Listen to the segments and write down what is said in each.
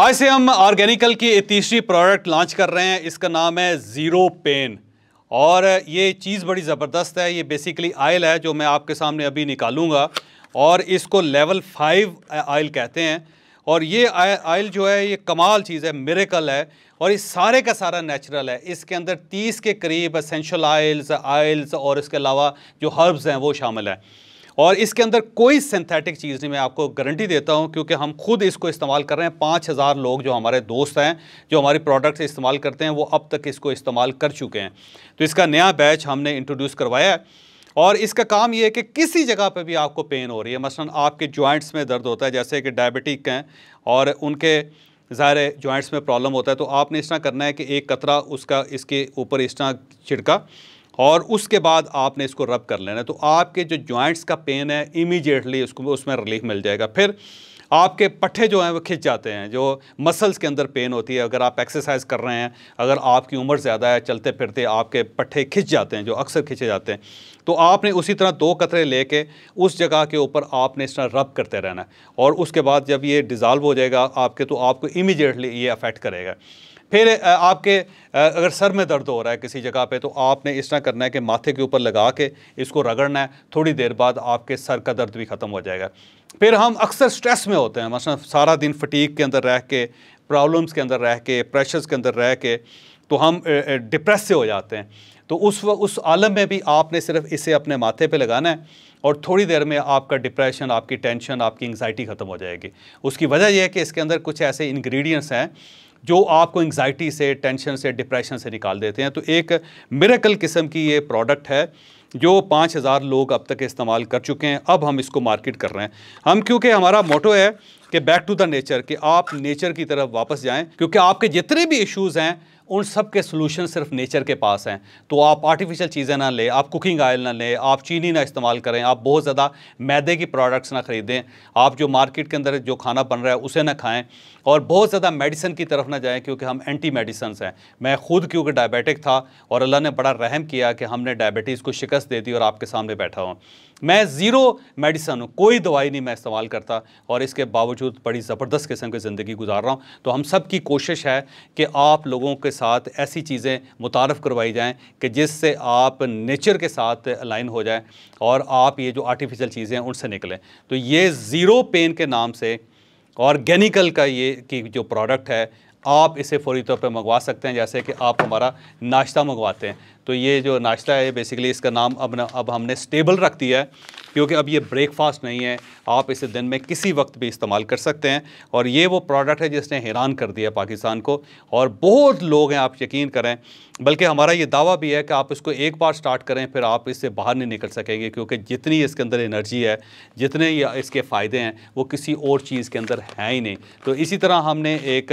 आज से हम ऑर्गेनिकल की तीसरी प्रोडक्ट लॉन्च कर रहे हैं इसका नाम है ज़ीरो पेन और ये चीज़ बड़ी ज़बरदस्त है ये बेसिकली आयल है जो मैं आपके सामने अभी निकालूंगा और इसको लेवल फाइव आयल कहते हैं और ये आयल जो है ये कमाल चीज़ है मेरेकल है और ये सारे का सारा नेचुरल है इसके अंदर तीस के करीब असेंशल आयल्स आयल्स और इसके अलावा जो हर्ब्स हैं वो शामिल हैं और इसके अंदर कोई सिंथेटिक चीज़ नहीं मैं आपको गारंटी देता हूँ क्योंकि हम खुद इसको इस्तेमाल कर रहे हैं पाँच हज़ार लोग जो हमारे दोस्त हैं जो हमारे प्रोडक्ट्स इस्तेमाल करते हैं वो अब तक इसको इस्तेमाल कर चुके हैं तो इसका नया बैच हमने इंट्रोड्यूस करवाया है और इसका काम ये है कि किसी जगह पर भी आपको पेन हो रही है मसला आपके जॉइंट्स में दर्द होता है जैसे कि डायबिटिक हैं और उनके ज़ाहिर जॉइंट्स में प्रॉब्लम होता है तो आपने इस तरह करना है कि एक कतरा उसका इसके ऊपर इस तरह छिड़का और उसके बाद आपने इसको रब कर लेना है तो आपके जो जॉइंट्स का पेन है इमीडिएटली उसको उसमें रिलीफ मिल जाएगा फिर आपके पट्ठे जो हैं वो खिंच जाते हैं जो मसल्स के अंदर पेन होती है अगर आप एक्सरसाइज कर रहे हैं अगर आपकी उम्र ज़्यादा है चलते फिरते आपके पट्ठे खिंच जाते हैं जो अक्सर खिंचे जाते हैं तो आपने उसी तरह दो कतरे लेके उस जगह के ऊपर आपने इस तरह रब करते रहना और उसके बाद जब ये डिज़ाल्व हो जाएगा आपके तो आपको इमीडिएटली ये अफेक्ट करेगा फिर आपके अगर सर में दर्द हो रहा है किसी जगह पे तो आपने इस तरह करना है कि माथे के ऊपर लगा के इसको रगड़ना है थोड़ी देर बाद आपके सर का दर्द भी ख़त्म हो जाएगा फिर हम अक्सर स्ट्रेस में होते हैं मसलन सारा दिन फटीक के अंदर रह के प्रॉब्लम्स के अंदर रह के प्रेशर्स के अंदर रह के तो हम डिप्रेस से हो जाते हैं तो उस उस आलम में भी आपने सिर्फ इसे अपने माथे पे लगाना है और थोड़ी देर में आपका डिप्रेशन आपकी टेंशन आपकी एंगजाइटी ख़त्म हो जाएगी उसकी वजह यह है कि इसके अंदर कुछ ऐसे इंग्रेडिएंट्स हैं जो आपको एंगजाइटी से टेंशन से डिप्रेशन से निकाल देते हैं तो एक मेरेकल किस्म की ये प्रोडक्ट है जो पाँच हज़ार लोग अब तक इस्तेमाल कर चुके हैं अब हम इसको मार्केट कर रहे हैं हम क्योंकि हमारा मोटो है कि बैक टू द नेचर कि आप नेचर की तरफ वापस जाएं क्योंकि आपके जितने भी इश्यूज हैं उन सब के सोलूशन सिर्फ नेचर के पास हैं तो आप आर्टिफिशियल चीज़ें ना लें आप कुकिंग ऑयल ना लें आप चीनी ना इस्तेमाल करें आप बहुत ज़्यादा मैदे की प्रोडक्ट्स ना ख़रीदें आप जो मार्केट के अंदर जो खाना बन रहा है उसे ना खाएँ और बहुत ज़्यादा मेडिसिन की तरफ ना जाएँ क्योंकि हम एंटी मेडिसन हैं मैं खुद क्योंकि डायबिटिक था और अल्लाह ने बड़ा रहम किया कि हमने डायबिटीज़ को शिकस्त दे दी और आपके सामने बैठा हूँ मैं ज़ीरो मेडिसन हूँ कोई दवाई नहीं मैं इस्तेमाल करता और इसके बावजूद बड़ी ज़बरदस्त किस्म की ज़िंदगी गुजार रहा हूँ तो हम सब की कोशिश है कि आप लोगों के साथ ऐसी चीज़ें मुतारफ़ करवाई जाएँ कि जिससे आप नेचर के साथ अलाइन हो जाएँ और आप ये जो आर्टिफिशियल चीज़ें हैं उनसे निकलें तो ये ज़ीरो पेन के नाम से ऑर्गेनिकल का ये की जो प्रोडक्ट है आप इसे फौरी तौर पर मंगवा सकते हैं जैसे कि आप हमारा नाश्ता मंगवाते हैं तो ये जो नाश्ता है बेसिकली इसका नाम अब न, अब हमने स्टेबल रख दिया है क्योंकि अब ये ब्रेकफास्ट नहीं है आप इसे दिन में किसी वक्त भी इस्तेमाल कर सकते हैं और ये वो प्रोडक्ट है जिसने हैरान कर दिया पाकिस्तान को और बहुत लोग हैं आप यकीन करें बल्कि हमारा ये दावा भी है कि आप इसको एक बार स्टार्ट करें फिर आप इससे बाहर नहीं निकल सकेंगे क्योंकि जितनी इसके अंदर एनर्जी है जितने इसके फ़ायदे हैं वो किसी और चीज़ के अंदर हैं ही नहीं तो इसी तरह हमने एक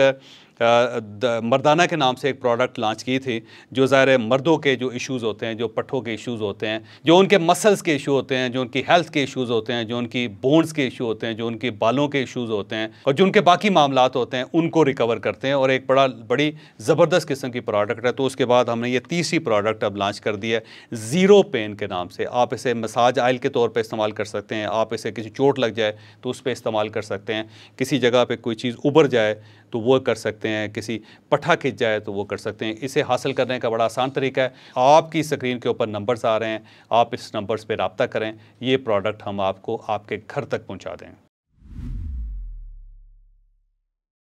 मर्दाना के नाम से एक प्रोडक्ट लॉन्च की थी जो ज़ाहिर मर्दों के जो इश्यूज़ होते हैं जो पट्ठों के इश्यूज़ होते हैं जो उनके मसल्स के इशू होते हैं जो उनकी हेल्थ के इशूज़ होते हैं जो उनकी बोन्स के इशू होते हैं जो उनके बालों के इशूज़ होते हैं और जो उनके बाकी मामला होते हैं उनको रिकवर करते हैं और एक बड़ा बड़ी ज़बरदस्त किस्म की प्रोडक्ट है तो उसके बाद हमने ये तीसरी प्रोडक्ट अब लॉन्च कर दी है ज़ीरो पेन के नाम से आप इसे मसाज आयल के तौर पर इस्तेमाल कर सकते हैं आप इसे किसी चोट लग जाए तो उस पर इस्तेमाल कर सकते हैं किसी जगह पर कोई चीज़ उबर जाए तो वो कर सकते हैं सकते हैं किसी पठा खिंच जाए तो वो कर सकते हैं इसे हासिल करने का बड़ा आसान तरीका है आपकी स्क्रीन के ऊपर नंबर्स आ रहे हैं आप इस नंबर्स पर रबता करें ये प्रोडक्ट हम आपको आपके घर तक पहुँचा दें